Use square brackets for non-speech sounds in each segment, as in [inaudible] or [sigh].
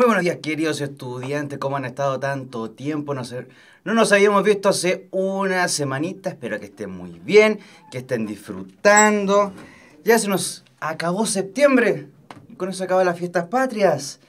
Muy buenos días, queridos estudiantes. ¿Cómo han estado tanto tiempo? No, nos habíamos visto hace una semanita. Espero que estén muy bien, que estén disfrutando. Ya se nos acabó septiembre. Con eso acaban las fiestas patrias.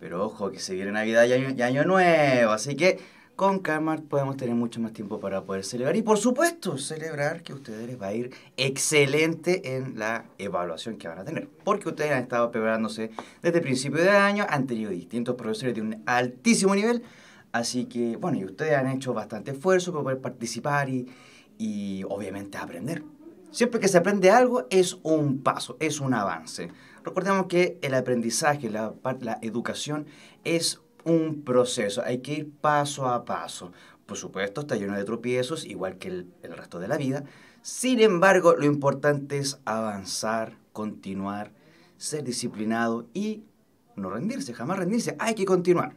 Pero ojo, que se viene Navidad y año Nuevo. Así que con Kmart podemos tener mucho más tiempo para poder celebrar y por supuesto celebrar que ustedes les va a ir excelente en la evaluación que van a tener. Porque ustedes han estado preparándose desde el principio del año, han tenido distintos profesores de un altísimo nivel. Así que, bueno, y ustedes han hecho bastante esfuerzo para poder participar y, obviamente aprender. Siempre que se aprende algo es un paso, es un avance. Recordemos que el aprendizaje, la, la educación es un proceso, hay que ir paso a paso. Por supuesto, está lleno de tropiezos, igual que el, resto de la vida. Sin embargo, lo importante es avanzar, continuar, ser disciplinado y no rendirse, jamás rendirse, hay que continuar.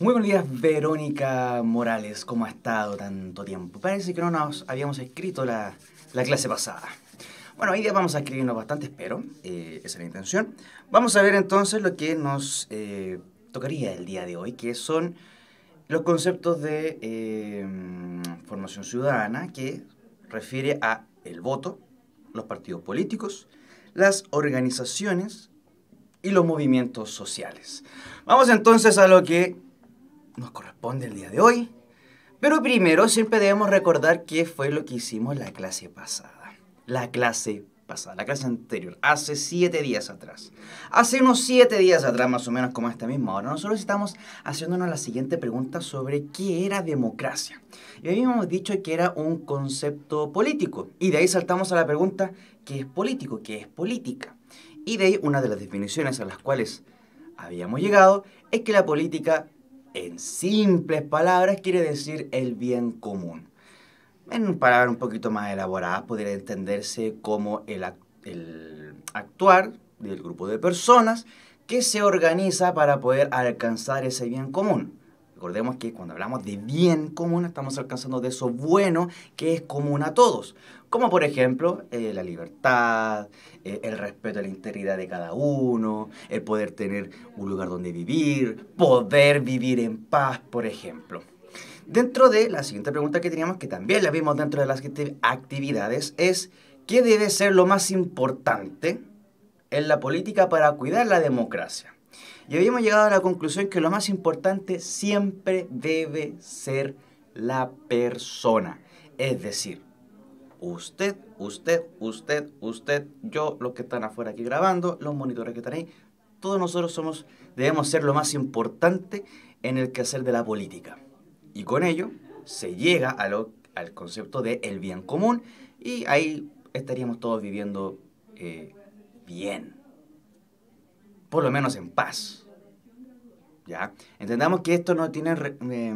Muy buenos días, Verónica Morales, ¿cómo ha estado tanto tiempo? Parece que no nos habíamos escrito la, clase pasada. Bueno, hoy día vamos a escribirnos bastante, espero, eh, esa es la intención. Vamos a ver entonces lo que nos eh, tocaría el día de hoy, que son los conceptos de eh, formación ciudadana que refiere a el voto, los partidos políticos, las organizaciones y los movimientos sociales. Vamos entonces a lo que nos corresponde el día de hoy. Pero primero siempre debemos recordar qué fue lo que hicimos la clase pasada. La clase pasada, la clase anterior, hace siete días atrás. Hace unos siete días atrás, más o menos como esta misma hora, nosotros estamos haciéndonos la siguiente pregunta sobre qué era democracia. Y habíamos dicho que era un concepto político. Y de ahí saltamos a la pregunta, ¿qué es político? ¿Qué es política? Y de ahí una de las definiciones a las cuales habíamos llegado es que la política, en simples palabras, quiere decir el bien común en palabras un poquito más elaboradas, podría entenderse como el, el actuar del grupo de personas que se organiza para poder alcanzar ese bien común. Recordemos que cuando hablamos de bien común estamos alcanzando de eso bueno que es común a todos, como por ejemplo eh, la libertad, eh, el respeto a la integridad de cada uno, el poder tener un lugar donde vivir, poder vivir en paz, por ejemplo. Dentro de la siguiente pregunta que teníamos, que también la vimos dentro de las actividades, es ¿qué debe ser lo más importante en la política para cuidar la democracia? Y habíamos llegado a la conclusión que lo más importante siempre debe ser la persona. Es decir, usted, usted, usted, usted, yo, los que están afuera aquí grabando, los monitores que están ahí, todos nosotros somos, debemos ser lo más importante en el quehacer de la política. Y con ello se llega a al concepto de el bien común y ahí estaríamos todos viviendo eh, bien, por lo menos en paz. ¿Ya? Entendamos que esto no tiene, eh,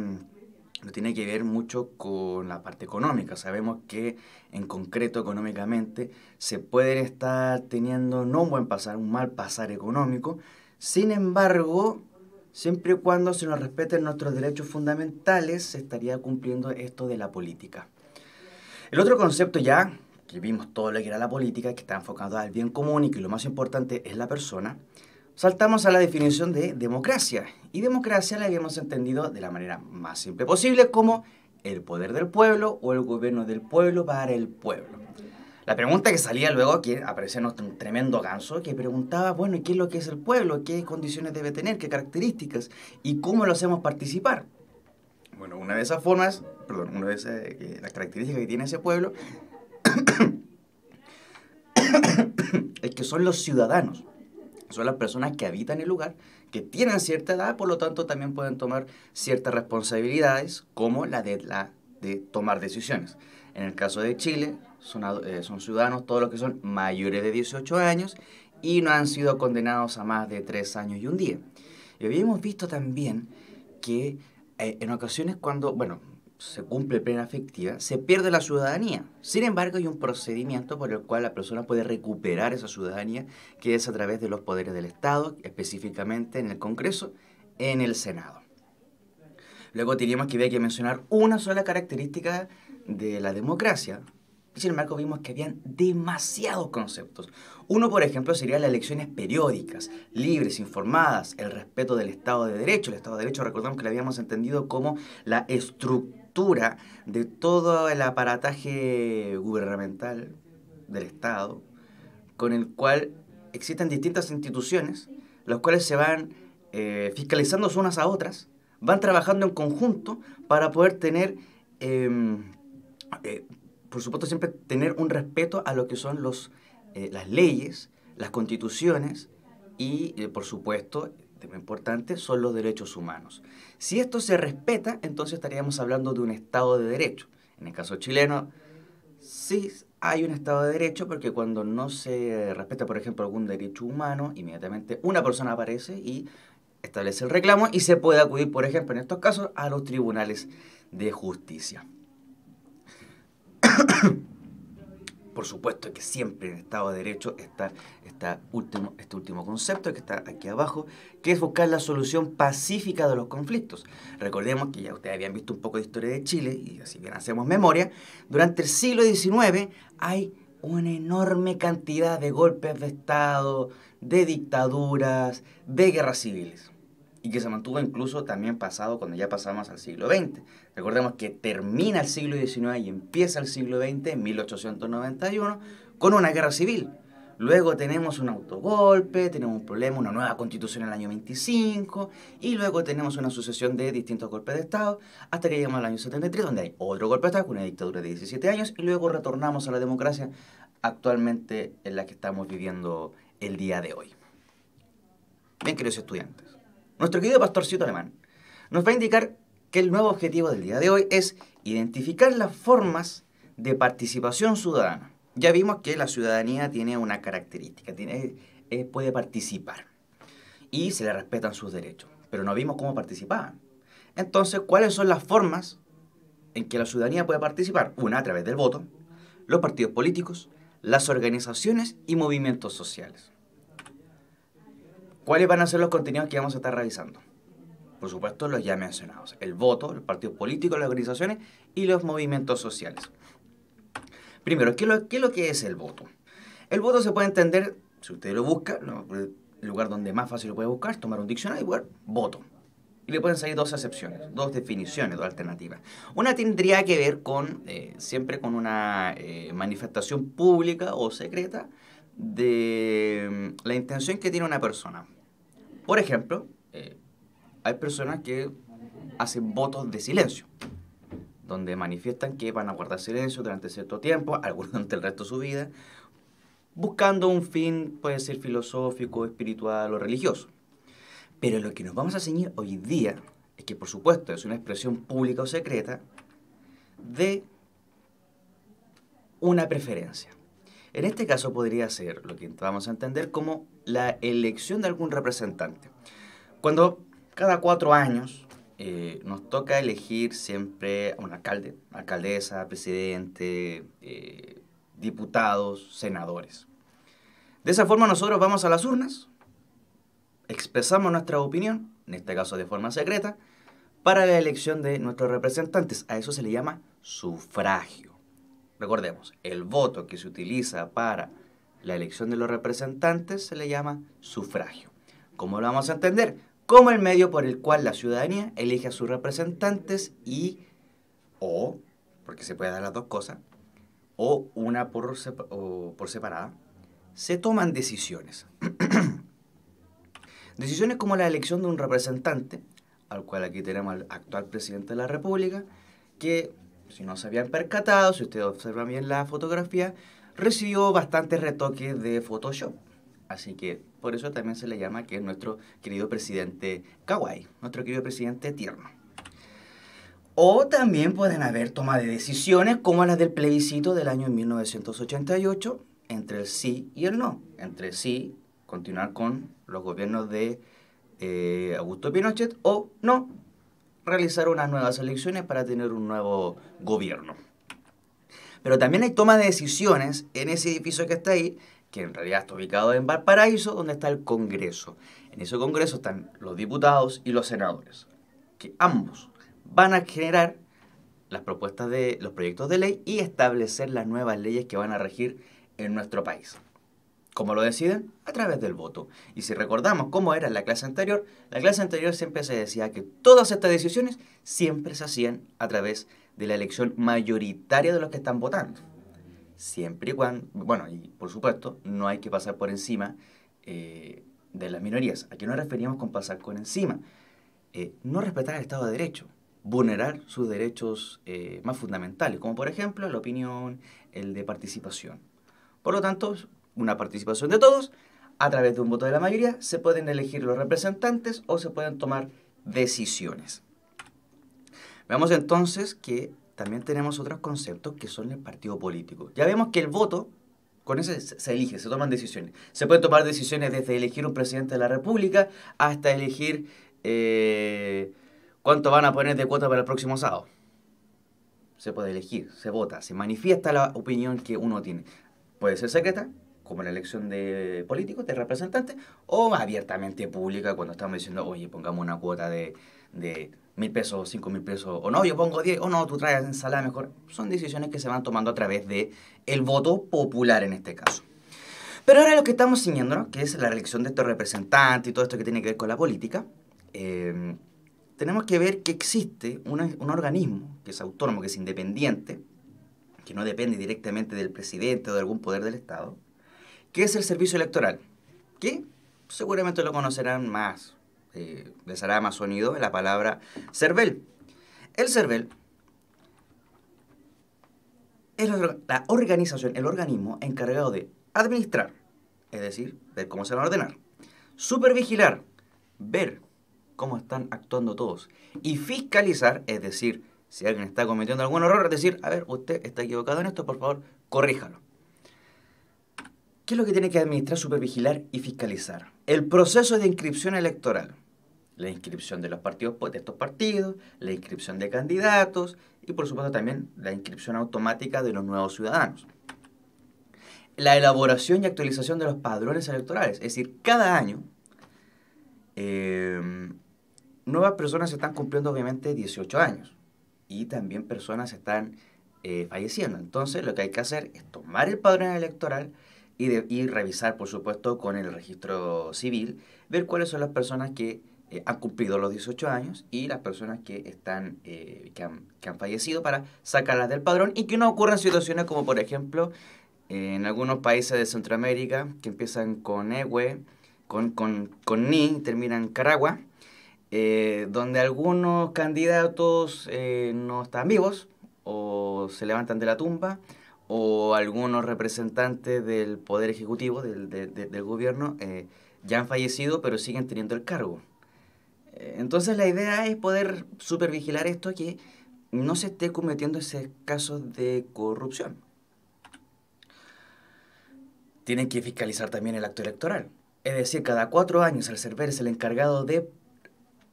no tiene que ver mucho con la parte económica. Sabemos que en concreto económicamente se puede estar teniendo no un buen pasar, un mal pasar económico. Sin embargo, siempre y cuando se nos respeten nuestros derechos fundamentales, se estaría cumpliendo esto de la política. El otro concepto ya, que vimos todo lo que era la política, que está enfocado al bien común y que lo más importante es la persona, saltamos a la definición de democracia. Y democracia la habíamos entendido de la manera más simple posible como el poder del pueblo o el gobierno del pueblo para el pueblo. La pregunta que salía luego, que aparecía un tremendo ganso, que preguntaba, bueno, ¿qué es lo que es el pueblo? ¿Qué condiciones debe tener? ¿Qué características? ¿Y cómo lo hacemos participar? Bueno, una de esas formas, perdón, una de esas, eh, las características que tiene ese pueblo [coughs] es que son los ciudadanos, son las personas que habitan el lugar, que tienen cierta edad, por lo tanto también pueden tomar ciertas responsabilidades, como la de, la de tomar decisiones. En el caso de Chile, son, eh, son ciudadanos todos los que son mayores de 18 años y no han sido condenados a más de tres años y un día. Y habíamos visto también que eh, en ocasiones cuando, bueno, se cumple plena efectiva, se pierde la ciudadanía. Sin embargo, hay un procedimiento por el cual la persona puede recuperar esa ciudadanía, que es a través de los poderes del Estado, específicamente en el Congreso, en el Senado. Luego teníamos que había que mencionar una sola característica de la democracia, y sin embargo vimos que habían demasiados conceptos. Uno, por ejemplo, serían las elecciones periódicas, libres, informadas, el respeto del Estado de Derecho. El Estado de Derecho, recordamos que lo habíamos entendido como la estructura de todo el aparataje gubernamental del Estado, con el cual existen distintas instituciones, las cuales se van eh, fiscalizando unas a otras, van trabajando en conjunto para poder tener... Em, eh, por supuesto, siempre tener un respeto a lo que son los, eh, las leyes, las constituciones y, eh, por supuesto, tema importante, son los derechos humanos. Si esto se respeta, entonces estaríamos hablando de un Estado de Derecho. En el caso chileno, sí hay un Estado de Derecho porque cuando no se respeta, por ejemplo, algún derecho humano, inmediatamente una persona aparece y establece el reclamo y se puede acudir, por ejemplo, en estos casos, a los tribunales de justicia. [coughs] Por supuesto que siempre en Estado de Derecho está, este último concepto que está aquí abajo, que es buscar la solución pacífica de los conflictos. Recordemos que ya ustedes habían visto un poco de historia de Chile, y así bien hacemos memoria, durante el siglo XIX hay una enorme cantidad de golpes de Estado, de dictaduras, de guerras civiles y que se mantuvo incluso también pasado cuando ya pasamos al siglo XX. Recordemos que termina el siglo XIX y empieza el siglo XX, en 1891, con una guerra civil. Luego tenemos un autogolpe, tenemos un problema, una nueva constitución en el año 25, y luego tenemos una sucesión de distintos golpes de Estado, hasta que llegamos al año 73, donde hay otro golpe de Estado con una dictadura de 17 años, y luego retornamos a la democracia actualmente en la que estamos viviendo el día de hoy. Bien, queridos estudiantes, nuestro querido pastorcito alemán, nos va a indicar que el nuevo objetivo del día de hoy es identificar las formas de participación ciudadana. Ya vimos que la ciudadanía tiene una característica, tiene, eh, puede participar y se le respetan sus derechos, pero no vimos cómo participaban. Entonces, ¿cuáles son las formas en que la ciudadanía puede participar? Una, a través del voto, los partidos políticos, las organizaciones y movimientos sociales. ¿Cuáles van a ser los contenidos que vamos a estar revisando? Por supuesto, los ya mencionados, el voto, los partidos políticos, las organizaciones y los movimientos sociales. Primero, ¿qué es lo, que es el voto? El voto se puede entender, si usted lo busca, el lugar donde más fácil lo puede buscar, es tomar un diccionario y buscar voto. Y le pueden salir dos acepciones, dos definiciones, dos alternativas. Una tendría que ver con, eh, siempre con una eh, manifestación pública o secreta de mm, la intención que tiene una persona por ejemplo, eh, hay personas que hacen votos de silencio, donde manifiestan que van a guardar silencio durante cierto tiempo, [laughs] algunos durante el resto de su vida, buscando un fin, puede ser filosófico, espiritual o religioso. Pero lo que nos vamos a ceñir hoy día es que, por supuesto, es una expresión pública o secreta de una preferencia. En este caso podría ser lo que vamos a entender como la elección de algún representante. Cuando cada cuatro años eh, nos toca elegir siempre a un alcalde, alcaldesa, presidente, eh, diputados, senadores. De esa forma nosotros vamos a las urnas, expresamos nuestra opinión, en este caso de forma secreta, para la elección de nuestros representantes. A eso se le llama sufragio. Recordemos, el voto que se utiliza para la elección de los representantes se le llama sufragio. ¿Cómo lo vamos a entender? Como el medio por el cual la ciudadanía elige a sus representantes y o, porque se puede dar las dos cosas, o una por, por separada, se toman decisiones. [clears throat] decisiones como la elección de un representante, al cual aquí tenemos al actual presidente de la República, que si no se habían percatado, si ustedes observan bien la fotografía, recibió bastantes retoques de Photoshop. Así que por eso también se le llama que es nuestro querido presidente Kawaii, nuestro querido presidente tierno. O también pueden haber toma de decisiones como las del plebiscito del año 1988 entre el sí y el no. Entre sí, continuar con los gobiernos de eh, Augusto Pinochet o no, realizar unas nuevas elecciones para tener un nuevo gobierno. Pero también hay toma de decisiones en ese edificio que está ahí, que en realidad está ubicado en Valparaíso, donde está el Congreso. En ese Congreso están los diputados y los senadores, que ambos van a generar las propuestas de los proyectos de ley y establecer las nuevas leyes que van a regir en nuestro país. ¿Cómo lo deciden? A través del voto. Y si recordamos cómo era la clase anterior, la clase anterior siempre se decía que todas estas decisiones siempre se hacían a través de la elección mayoritaria de los que están votando. Siempre y cuando, bueno, y por supuesto, no hay que pasar por encima eh, de las minorías. ¿A qué nos referíamos con pasar por encima? Eh, no respetar el Estado de Derecho, vulnerar sus derechos eh, más fundamentales, como por ejemplo la opinión, el de participación. Por lo tanto, una participación de todos, a través de un voto de la mayoría se pueden elegir los representantes o se pueden tomar decisiones. Veamos entonces que también tenemos otros conceptos que son el partido político. Ya vemos que el voto, con ese se elige, se toman decisiones. Se pueden tomar decisiones desde elegir un presidente de la República hasta elegir eh, cuánto van a poner de cuota para el próximo sábado. Se puede elegir, se vota, se manifiesta la opinión que uno tiene. Puede ser secreta, como la elección de políticos, de representantes, o abiertamente pública cuando estamos diciendo, oye, pongamos una cuota de, de mil pesos, cinco mil pesos, o no, yo pongo diez, o no, tú traes ensalada mejor. Son decisiones que se van tomando a través de voto popular en este caso. Pero ahora lo que estamos siguiendo que es la elección de estos representantes y todo esto que tiene que ver con la política, em, tenemos que ver que existe un organismo que es autónomo, que es independiente, que no depende directamente del presidente o de algún poder del Estado, ¿Qué es el servicio electoral? Que seguramente lo conocerán más, eh, les hará más sonido la palabra CERVEL. El CERVEL es la organización, el organismo encargado de administrar, es decir, ver cómo se va a ordenar, supervigilar, ver cómo están actuando todos, y fiscalizar, es decir, si alguien está cometiendo algún error, es decir, a ver, usted está equivocado en esto, por favor, corríjalo. ¿Qué es lo que tiene que administrar, supervigilar y fiscalizar? El proceso de inscripción electoral. La inscripción de los partidos pues, de estos partidos, la inscripción de candidatos y por supuesto también la inscripción automática de los nuevos ciudadanos. La elaboración y actualización de los padrones electorales. Es decir, cada año em, nuevas personas se están cumpliendo obviamente 18 años y también personas están eh, falleciendo. Entonces lo que hay que hacer es tomar el padrón electoral y, y revisar, por supuesto, con el registro civil, ver cuáles son las personas que eh, han cumplido los 18 años y las personas que están eh, que, han, fallecido para sacarlas del padrón y que no ocurran situaciones como por ejemplo en algunos países de Centroamérica que empiezan con Ewe, con, con, con Ni, terminan Caragua, eh, donde algunos candidatos no están vivos o se levantan de la tumba o algunos representantes del Poder Ejecutivo, del, gobierno, eh, ya han fallecido, pero siguen teniendo el cargo. Eh, entonces la idea es poder supervigilar esto que no se esté cometiendo ese caso de corrupción. Tienen que fiscalizar también el acto electoral. Es decir, cada cuatro años el CERVER es el encargado de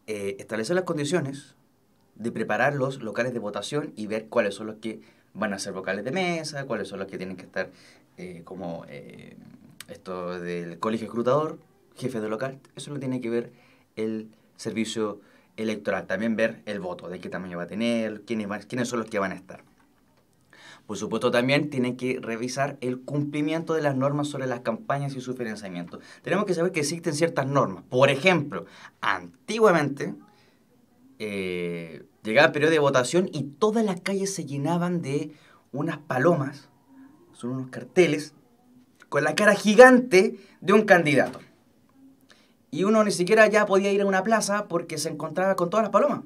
eh, establecer las condiciones, de preparar los locales de votación y ver cuáles son los que van a ser vocales de mesa, cuáles son los que tienen que estar eh, como eh, esto del colegio escrutador, jefe de local. Eso lo tiene que ver el servicio electoral. También ver el voto, de qué tamaño va a tener, quiénes, quiénes son los que van a estar. Por supuesto, también tienen que revisar el cumplimiento de las normas sobre las campañas y su financiamiento. Tenemos que saber que existen ciertas normas. Por ejemplo, antiguamente, eh, llegaba el periodo de votación y todas las calles se llenaban de unas palomas, son unos carteles, con la cara gigante de un candidato. Y uno ni siquiera ya podía ir a una plaza porque se encontraba con todas las palomas.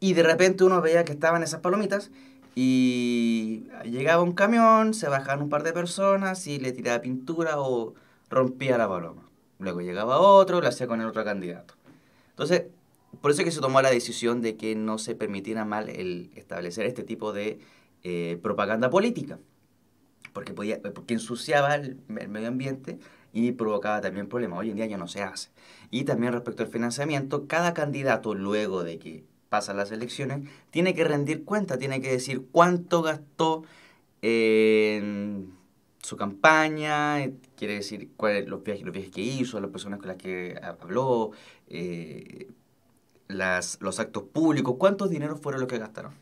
Y de repente uno veía que estaban esas palomitas y llegaba un camión, se bajaban un par de personas y le tiraba pintura o rompía la paloma. Luego llegaba otro, lo hacía con el otro candidato. Entonces, por eso que se tomó la decisión de que no se permitiera mal el establecer este tipo de eh, propaganda política, porque, podía, porque ensuciaba el, medio ambiente y provocaba también problemas. Hoy en día ya no se hace. Y también respecto al financiamiento, cada candidato luego de que pasan las elecciones tiene que rendir cuenta, tiene que decir cuánto gastó en su campaña, quiere decir cuáles los viajes, los viajes que hizo, las personas con las que habló. Eh, las, los actos públicos, cuántos dineros fueron los que gastaron.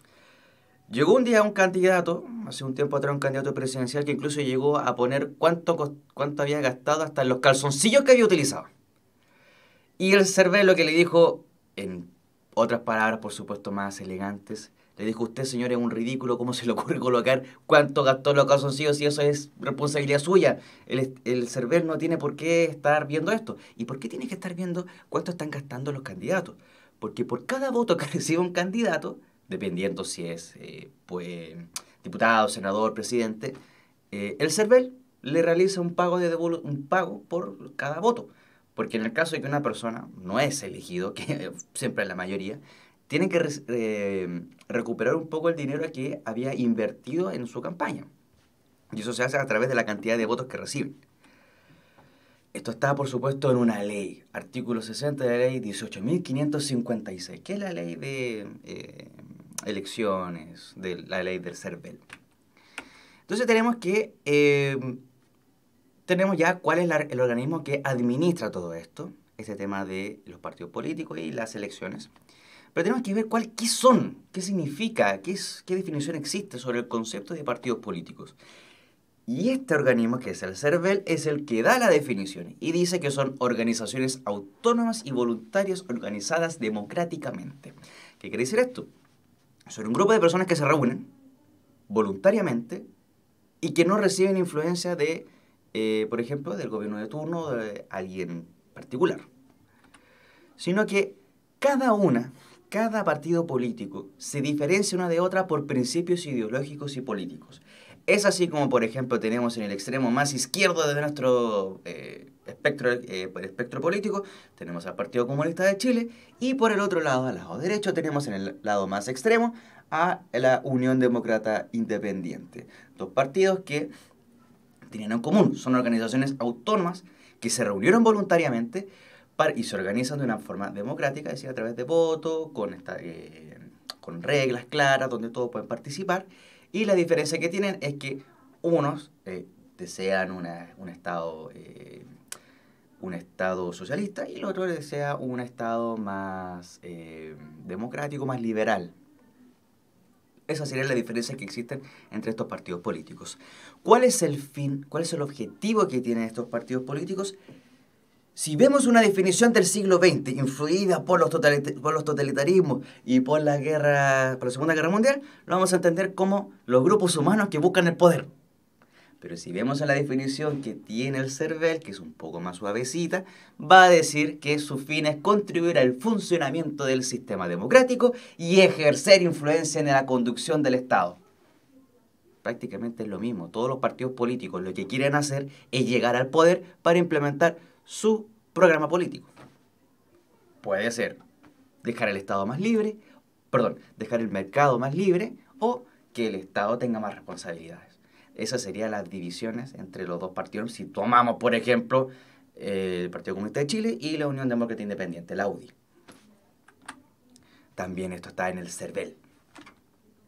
Llegó un día un candidato, hace un tiempo atrás un candidato presidencial que incluso llegó a poner cuánto, había gastado hasta en los calzoncillos que había utilizado. Y el lo que le dijo, en otras palabras por supuesto más elegantes, le dijo, usted señor es un ridículo, ¿cómo se le ocurre colocar cuánto gastó los calzoncillos si eso es responsabilidad suya? El, el Cervel no tiene por qué estar viendo esto. ¿Y por qué tiene que estar viendo cuánto están gastando los candidatos? porque por cada voto que [laughs] reciba un candidato, dependiendo si es eh, pues, diputado, senador, presidente, eh, el CERVEL le realiza un pago, de un pago por cada voto. Porque en el caso de que una persona no es elegido, [laughs] que siempre es la mayoría, tiene que eh, recuperar un poco el dinero que había invertido en su campaña. Y eso se hace a través de la cantidad de votos que recibe. Esto está, por supuesto, en una ley, artículo 60 de la ley 18.556, que es la ley de eh, elecciones, de la ley del CERBEL. Entonces tenemos que, eh, tenemos ya cuál es el organismo que administra todo esto, ese tema de los partidos políticos y las elecciones. Pero tenemos que ver cuál, qué son, qué significa, qué definición existe sobre el concepto de partidos políticos. Y este organismo, que es el CERVEL, es el que da la definición y dice que son organizaciones autónomas y voluntarias organizadas democráticamente. ¿Qué quiere decir esto? Son un grupo de personas que se reúnen voluntariamente y que no reciben influencia de, eh, por ejemplo, del gobierno de turno o de alguien particular. Sino que cada una, cada partido político, se diferencia una de otra por principios ideológicos y políticos. Es así como, por ejemplo, tenemos en el extremo más izquierdo de nuestro eh, espectro, eh, espectro político, tenemos al Partido Comunista de Chile, y por el otro lado, al lado derecho, tenemos en el lado más extremo a la Unión Demócrata Independiente. Dos partidos que tienen en común, son organizaciones autónomas que se reunieron voluntariamente para, y se organizan de una forma democrática, es decir, a través de voto, con, esta, eh, con reglas claras, donde todos pueden participar y la diferencia que tienen es que unos eh, desean un estado eh, un estado socialista y el otro desea un estado más eh, democrático, más liberal. Esa sería la diferencia que existen entre estos partidos políticos. ¿Cuál es el fin, cuál es el objetivo que tienen estos partidos políticos? Si vemos una definición del siglo XX influida por los, totalitarismos y por la guerra, por la Segunda Guerra Mundial, lo vamos a entender como los grupos humanos que buscan el poder. Pero si vemos la definición que tiene el CERVEL, que es un poco más suavecita, va a decir que su fin es contribuir al funcionamiento del sistema democrático y ejercer influencia en la conducción del Estado prácticamente es lo mismo. Todos los partidos políticos lo que quieren hacer es llegar al poder para implementar su programa político. Puede ser dejar el Estado más libre, perdón, dejar el mercado más libre o que el Estado tenga más responsabilidades. Esas serían las divisiones entre los dos partidos. Si tomamos, por ejemplo, el Partido Comunista de Chile y la Unión Demócrata Independiente, la UDI. También esto está en el CERVEL.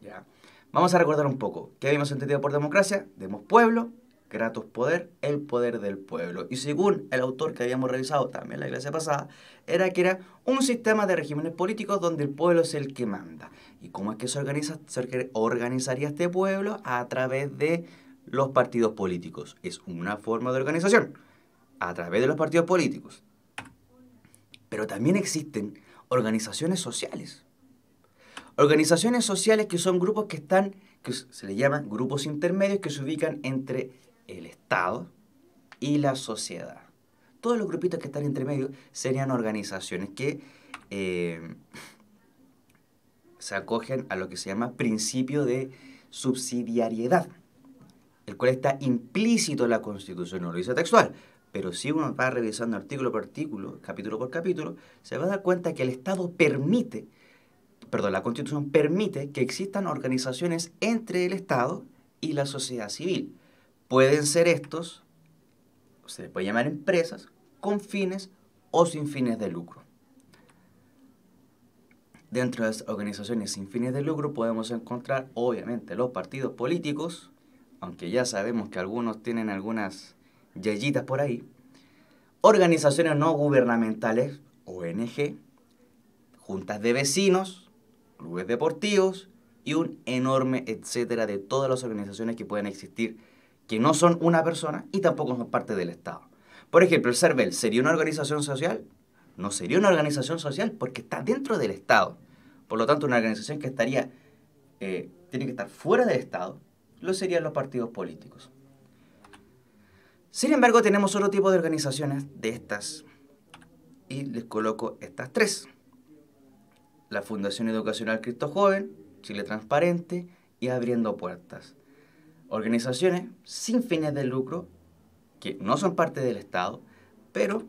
¿Ya? Vamos a recordar un poco. ¿Qué habíamos entendido por democracia? Demos pueblo, Gratos poder, el poder del pueblo. Y según el autor que habíamos revisado también la iglesia pasada, era que era un sistema de regímenes políticos donde el pueblo es el que manda. ¿Y cómo es que se, organiza, se organizaría este pueblo? A través de los partidos políticos. Es una forma de organización. A través de los partidos políticos. Pero también existen organizaciones sociales. Organizaciones sociales que son grupos que están, que se les llaman grupos intermedios, que se ubican entre el Estado y la sociedad. Todos los grupitos que están entre medio serían organizaciones que eh, se acogen a lo que se llama principio de subsidiariedad, el cual está implícito en la Constitución, no lo dice textual, pero si uno va revisando artículo por artículo, capítulo por capítulo, se va a dar cuenta que el Estado permite, perdón, la Constitución permite que existan organizaciones entre el Estado y la sociedad civil. Pueden ser estos, se les puede llamar empresas, con fines o sin fines de lucro. Dentro de las organizaciones sin fines de lucro podemos encontrar, obviamente, los partidos políticos, aunque ya sabemos que algunos tienen algunas yayitas por ahí, organizaciones no gubernamentales, ONG, juntas de vecinos, clubes deportivos y un enorme etcétera de todas las organizaciones que pueden existir que no son una persona y tampoco son parte del Estado. Por ejemplo, el CERVEL sería una organización social, no sería una organización social porque está dentro del Estado. Por lo tanto, una organización que estaría, eh, tiene que estar fuera del Estado, lo serían los partidos políticos. Sin embargo, tenemos otro tipo de organizaciones de estas y les coloco estas tres. La Fundación Educacional Cristo Joven, Chile Transparente y Abriendo Puertas. Organizaciones sin fines de lucro, que no son parte del Estado, pero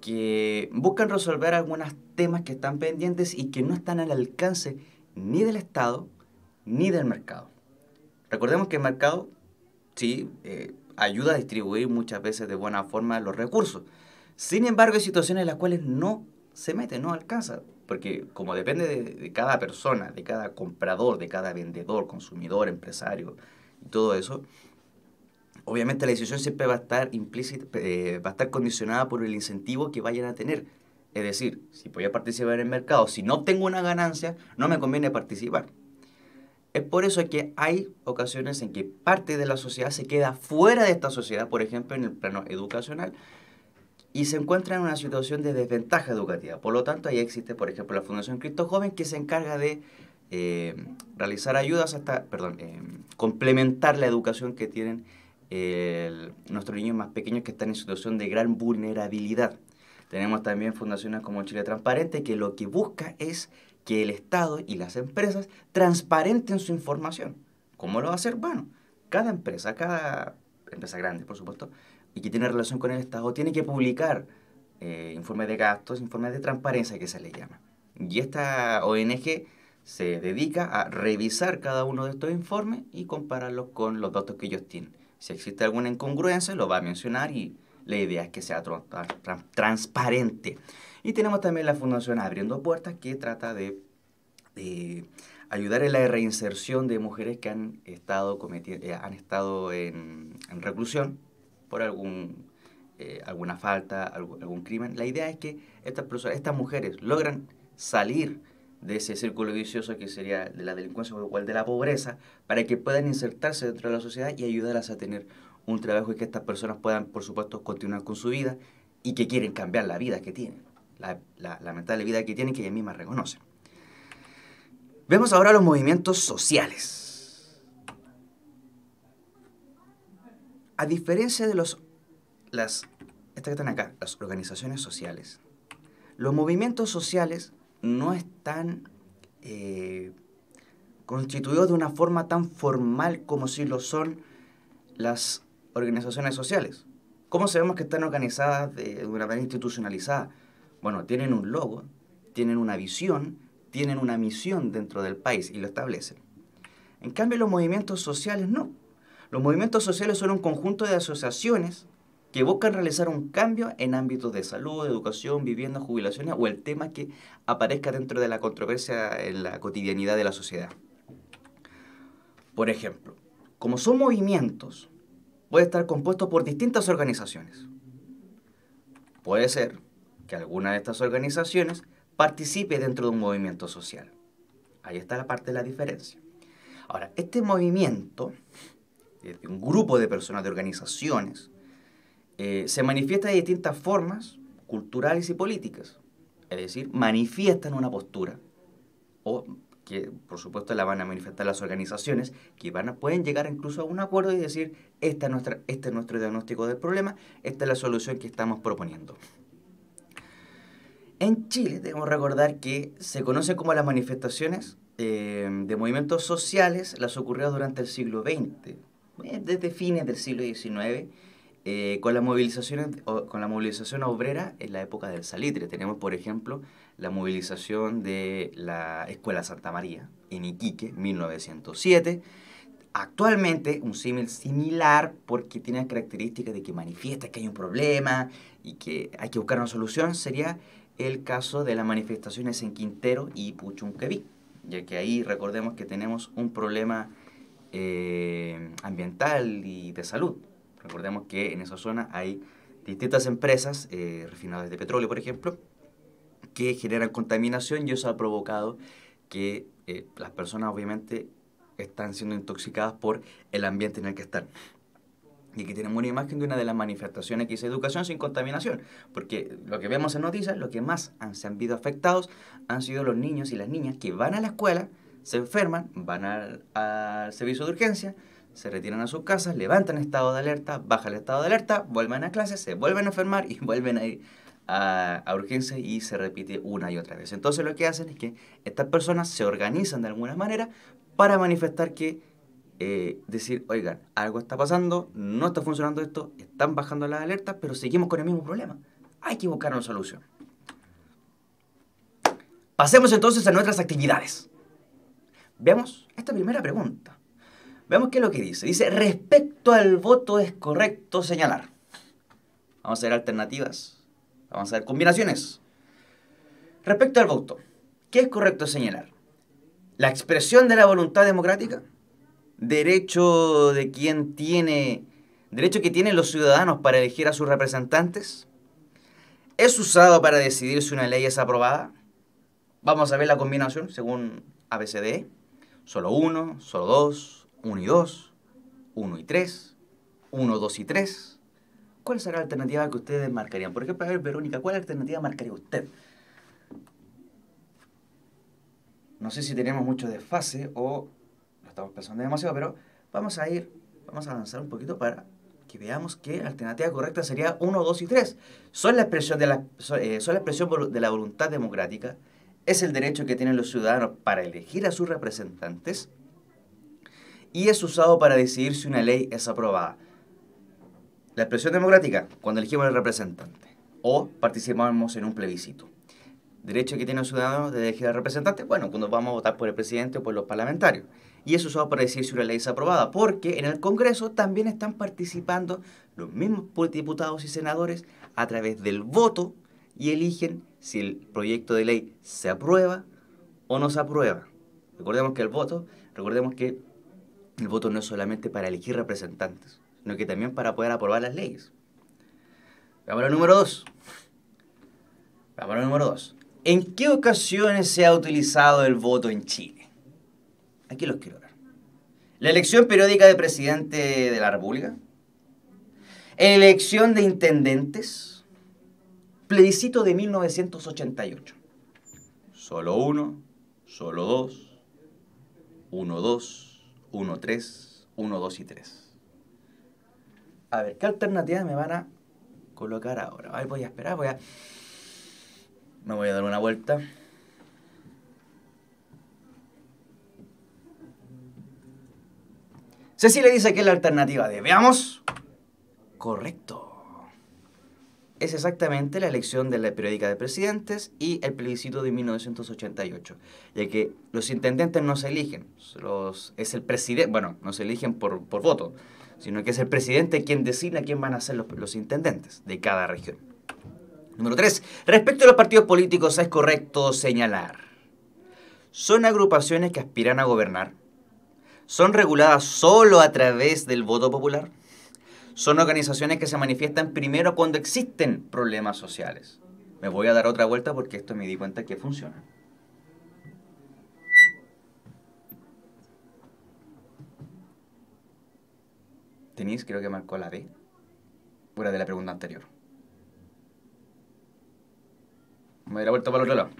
que buscan resolver algunos temas que están pendientes y que no están al alcance ni del Estado ni del mercado. Recordemos que el mercado sí eh, ayuda a distribuir muchas veces de buena forma los recursos. Sin embargo, hay situaciones en las cuales no se mete, no alcanza porque como depende de, cada persona, de cada comprador, de cada vendedor, consumidor, empresario y todo eso, obviamente la decisión siempre va a estar implícita, eh, va a estar condicionada por el incentivo que vayan a tener. Es decir, si voy a participar en el mercado, si no tengo una ganancia, no me conviene participar. Es por eso que hay ocasiones en que parte de la sociedad se queda fuera de esta sociedad, por ejemplo, en el plano educacional, y se encuentra en una situación de desventaja educativa. Por lo tanto, ahí existe, por ejemplo, la Fundación Cristo Joven que se encarga de eh, realizar ayudas hasta, perdón, eh, complementar la educación que tienen nuestros niños más pequeños que están en situación de gran vulnerabilidad. Tenemos también fundaciones como Chile Transparente que lo que busca es que el Estado y las empresas transparenten su información. ¿Cómo lo va a hacer? Bueno, cada empresa, cada empresa grande, por supuesto, y que tiene relación con el Estado tiene que publicar eh, informes de gastos, informes de transparencia que se le llama. Y esta ONG se dedica a revisar cada uno de estos informes y compararlos con los datos que ellos tienen. Si existe alguna incongruencia, lo va a mencionar y la idea es que sea transparente. Y tenemos también la Fundación Abriendo Puertas que trata de, ayudar en la reinserción de mujeres que han estado, eh, han estado en, en reclusión por algún, eh, alguna falta, algún, crimen. La idea es que estas personas, estas mujeres logran salir de ese círculo vicioso que sería de la delincuencia o igual de la pobreza, para que puedan insertarse dentro de la sociedad y ayudarlas a tener un trabajo y que estas personas puedan, por supuesto, continuar con su vida y que quieren cambiar la vida que tienen, la, la lamentable vida que tienen que ellas mismas reconocen. Vemos ahora los movimientos sociales. a diferencia de los, las, que están acá, las organizaciones sociales, los movimientos sociales no están eh, constituidos de una forma tan formal como si lo son las organizaciones sociales. ¿Cómo sabemos que están organizadas de una manera institucionalizada? Bueno, tienen un logo, tienen una visión, tienen una misión dentro del país y lo establecen. En cambio, los movimientos sociales no. Los movimientos sociales son un conjunto de asociaciones que buscan realizar un cambio en ámbitos de salud, educación, vivienda, jubilaciones o el tema que aparezca dentro de la controversia en la cotidianidad de la sociedad. Por ejemplo, como son movimientos, puede estar compuesto por distintas organizaciones. Puede ser que alguna de estas organizaciones participe dentro de un movimiento social. Ahí está la parte de la diferencia. Ahora, este movimiento un grupo de personas, de organizaciones, eh, se manifiesta de distintas formas culturales y políticas. Es decir, manifiestan una postura, o que por supuesto la van a manifestar las organizaciones, que van pueden llegar incluso a un acuerdo y decir, este es nuestro diagnóstico del problema, esta es la solución que estamos proponiendo. En Chile debemos recordar que se conocen como las manifestaciones eh, de movimientos sociales las ocurridas durante el siglo XX, eh, desde fines del siglo XIX, eh, con, la movilizaciones, con la movilización obrera en la época del salitre. Tenemos, por ejemplo, la movilización de la Escuela Santa María en Iquique, 1907. Actualmente, un símil similar porque tiene características de que manifiesta que hay un problema y que hay que buscar una solución, sería el caso de las manifestaciones en Quintero y Puchunqueví, ya que ahí recordemos que tenemos un problema eh, ambiental y de salud. Recordemos que en esa zona hay distintas empresas, eh, refinadas de petróleo, por ejemplo, que generan contaminación y eso ha provocado que eh, las personas obviamente están siendo intoxicadas por el ambiente en el que están. Y aquí tenemos una imagen de una de las manifestaciones que dice educación sin contaminación, porque lo que vemos en noticias, lo que más han, se han visto afectados han sido los niños y las niñas que van a la escuela, se enferman, van al, servicio de urgencia, se retiran a sus casas, levantan estado de alerta, bajan el estado de alerta, vuelven a clases, se vuelven a enfermar y [laughs] vuelven a ir a, urgencia y se repite una y otra vez. Entonces lo que hacen es que estas personas se organizan de alguna manera para manifestar que eh, decir, oigan, algo está pasando, no está funcionando esto, están bajando las alertas, pero seguimos con el mismo problema. Hay que buscar una solución. Pasemos entonces a nuestras actividades. Veamos esta primera pregunta. Veamos qué es lo que dice. Dice, respecto al voto es correcto señalar. Vamos a ver alternativas. Vamos a ver combinaciones. Respecto al voto, ¿qué es correcto señalar? ¿La expresión de la voluntad democrática? ¿Derecho de quien tiene... ¿Derecho que tienen los ciudadanos para elegir a sus representantes? ¿Es usado para decidir si una ley es aprobada? Vamos a ver la combinación según ABCDE. Solo 1, solo 2, 1 y 2, 1 y 3, 1, 2 y 3. ¿Cuál será la alternativa que ustedes marcarían? Por ejemplo, a ver, Verónica, ¿cuál alternativa marcaría usted? No sé si tenemos mucho desfase o lo estamos pensando demasiado, pero vamos a ir, vamos a avanzar un poquito para que veamos que alternativa correcta sería 1, 2 y 3. Son la expresión de la, son, eh, son la, expresión de la voluntad democrática es el derecho que tienen los ciudadanos para elegir a sus representantes y es usado para decidir si una ley es aprobada. La expresión democrática, cuando elegimos el representante o participamos en un plebiscito. Derecho que tienen los ciudadanos de elegir al representante, bueno, cuando vamos a votar por el presidente o por los parlamentarios. Y es usado para decir si una ley es aprobada, porque en el Congreso también están participando los mismos diputados y senadores a través del voto y eligen si el proyecto de ley se aprueba o no se aprueba. Recordemos que el voto, recordemos que el voto no es solamente para elegir representantes, sino que también para poder aprobar las leyes. Cámara número 2. Cámara número 2. ¿En qué ocasiones se ha utilizado el voto en Chile? Aquí los quiero ver. La elección periódica de presidente de la República. Elección de intendentes plebiscito de 1988. Solo uno, solo dos, uno, dos, uno, tres, uno, dos y tres. A ver, ¿qué alternativas me van a colocar ahora? voy a esperar, voy a... Me voy a dar una vuelta. le dice que es la alternativa de veamos. Correcto es exactamente la elección de la periódica de presidentes y el plebiscito de 1988, ya que los intendentes no se eligen, los, es el presidente, bueno, no se eligen por, voto, sino que es el presidente quien designa quién van a ser los, intendentes de cada región. Número 3. Respecto a los partidos políticos, es correcto señalar. Son agrupaciones que aspiran a gobernar. Son reguladas solo a través del voto popular son organizaciones que se manifiestan primero cuando existen problemas sociales. Me voy a dar otra vuelta porque esto me di cuenta que funciona. Denise creo que marcó la B, fuera de la pregunta anterior. Me voy a vuelta para el otro lado.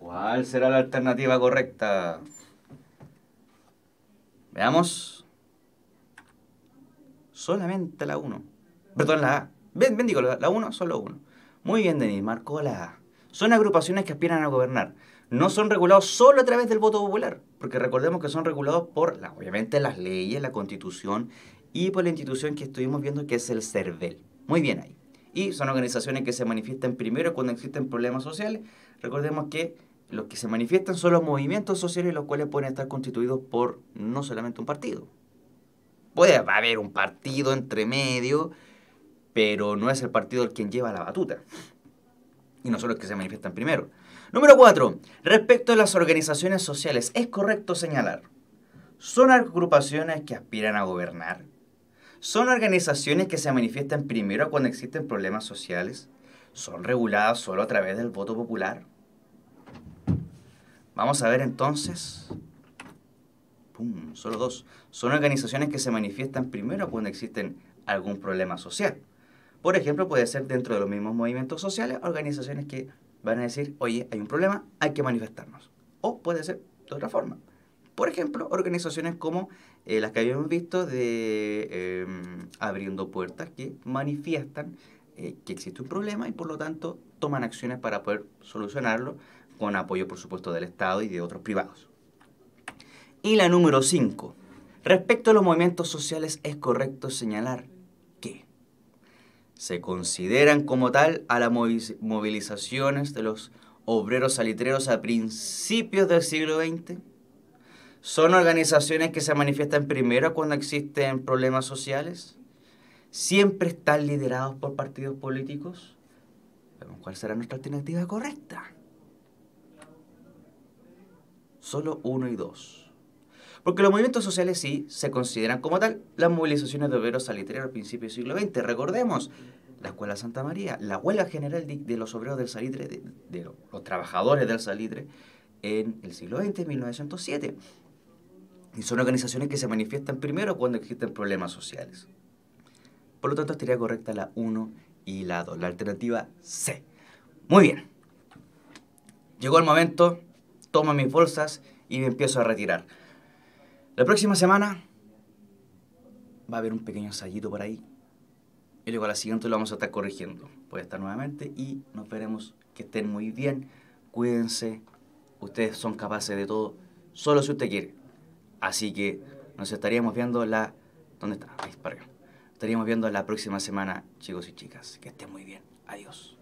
¿Cuál será la alternativa correcta? Veamos solamente la 1. Perdón, la A. Bendigo, la 1, solo 1. Muy bien, Denis, marcó la A. Son agrupaciones que aspiran a gobernar. No son regulados solo a través del voto popular, porque recordemos que son regulados por, obviamente, las leyes, la constitución y por la institución que estuvimos viendo que es el CERVEL. Muy bien ahí. Y son organizaciones que se manifiestan primero cuando existen problemas sociales. Recordemos que los que se manifiestan son los movimientos sociales los cuales pueden estar constituidos por no solamente un partido, puede haber un partido entre medio, pero no es el partido el quien lleva la batuta. Y no son los que se manifiestan primero. Número cuatro. Respecto a las organizaciones sociales, es correcto señalar. ¿Son agrupaciones que aspiran a gobernar? ¿Son organizaciones que se manifiestan primero cuando existen problemas sociales? ¿Son reguladas solo a través del voto popular? Vamos a ver entonces solo dos. Son organizaciones que se manifiestan primero cuando existen algún problema social. Por ejemplo, puede ser dentro de los mismos movimientos sociales, organizaciones que van a decir, oye, hay un problema, hay que manifestarnos. O puede ser de otra forma. Por ejemplo, organizaciones como eh, las que habíamos visto de em, Abriendo Puertas, que manifiestan eh, que existe un problema y por lo tanto toman acciones para poder solucionarlo con apoyo, por supuesto, del Estado y de otros privados. Y la número 5. Respecto a los movimientos sociales es correcto señalar que se consideran como tal a las movilizaciones de los obreros salitreros a principios del siglo XX. Son organizaciones que se manifiestan primero cuando existen problemas sociales. Siempre están liderados por partidos políticos. cuál será nuestra alternativa correcta. Solo uno y dos. Porque los movimientos sociales sí se consideran como tal las movilizaciones de obreros salitreros al principio del siglo XX. Recordemos, la Escuela Santa María, la huelga general de, los obreros del salitre, de, los, trabajadores del salitre, en el siglo XX, 1907. Y son organizaciones que se manifiestan primero cuando existen problemas sociales. Por lo tanto, estaría correcta la 1 y la 2, la alternativa C. Muy bien. Llegó el momento, tomo mis bolsas y me empiezo a retirar. La próxima semana va a haber un pequeño ensayito por ahí. Y luego a la siguiente lo vamos a estar corrigiendo. Puede estar nuevamente y nos veremos. Que estén muy bien. Cuídense. Ustedes son capaces de todo. Solo si usted quiere. Así que nos estaríamos viendo la... ¿Dónde está? Ahí, Estaríamos viendo la próxima semana, chicos y chicas. Que estén muy bien. Adiós.